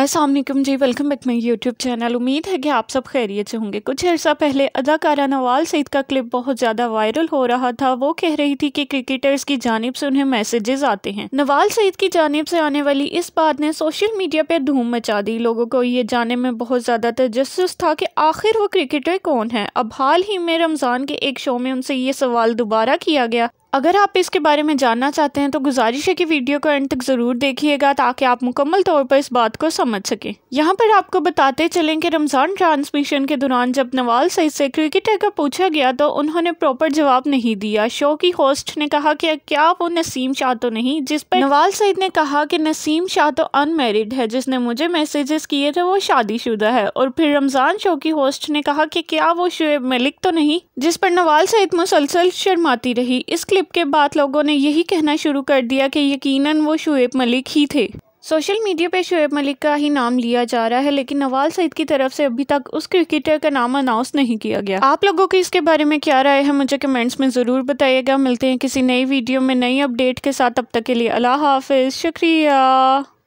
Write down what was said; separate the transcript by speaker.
Speaker 1: Aslam ji welcome back my YouTube channel उम्मीद है कि आप सब खैरियत से होंगे कुछ अर्सा पहले अदाकारा नवाल सईद का क्लिप बहुत ज़्यादा वायरल हो रहा था वो कह रही थी कि क्रिकेटर्स की जानब से उन्हें मैसेजेस आते हैं नवाल सईद की जानब से आने वाली इस बात ने सोशल मीडिया पर धूम मचा दी लोगों को ये जाने में बहुत ज़्यादा तजस था कि आखिर वो क्रिकेटर कौन है अब हाल ही में रमज़ान के एक शो में उनसे ये सवाल दोबारा किया गया अगर आप इसके बारे में जानना चाहते हैं तो गुजारिश है कि वीडियो को एंड तक ज़रूर देखिएगा ताकि आप मुकम्मल तौर पर इस बात को समझ सकें यहाँ पर आपको बताते चलें कि रमज़ान ट्रांसमिशन के दौरान जब नवाल सईद से क्रिकेटर का पूछा गया तो उन्होंने प्रॉपर जवाब नहीं दिया शो की होस्ट ने कहा कि क्या वो नसीम शाह तो नहीं जिस पर नवाल सईद ने कहा कि नसीम शाह तो अनमेरिड है जिसने मुझे मैसेजेस किए थे वो शादीशुदा है और फिर रमज़ान शो की होस्ट ने कहा कि क्या वो शुएब मलिक तो नहीं जिस पर नवाल सईद मुसलसल शर्माती रही इसलिए क्लिप के बाद लोगों ने यही कहना शुरू कर दिया कि यकीनन वो शुएब मलिक ही थे सोशल मीडिया पे शुएब मलिक का ही नाम लिया जा रहा है लेकिन नवाल सईद की तरफ से अभी तक उस क्रिकेटर का नाम अनाउंस नहीं किया गया आप लोगों की इसके बारे में क्या राय है मुझे कमेंट्स में ज़रूर बताइएगा मिलते हैं किसी नई वीडियो में नई अपडेट के साथ अब तक के लिए अल्लाह हाफिज़ शुक्रिया